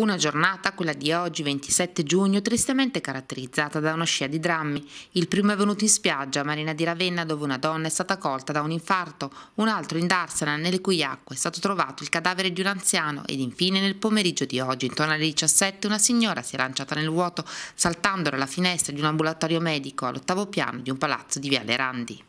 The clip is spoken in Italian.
Una giornata, quella di oggi 27 giugno, tristemente caratterizzata da una scia di drammi. Il primo è venuto in spiaggia, a Marina di Ravenna, dove una donna è stata colta da un infarto, un altro in Darsena, nelle cui acque è stato trovato il cadavere di un anziano ed infine nel pomeriggio di oggi, intorno alle 17, una signora si è lanciata nel vuoto saltando dalla finestra di un ambulatorio medico all'ottavo piano di un palazzo di Viale Randi.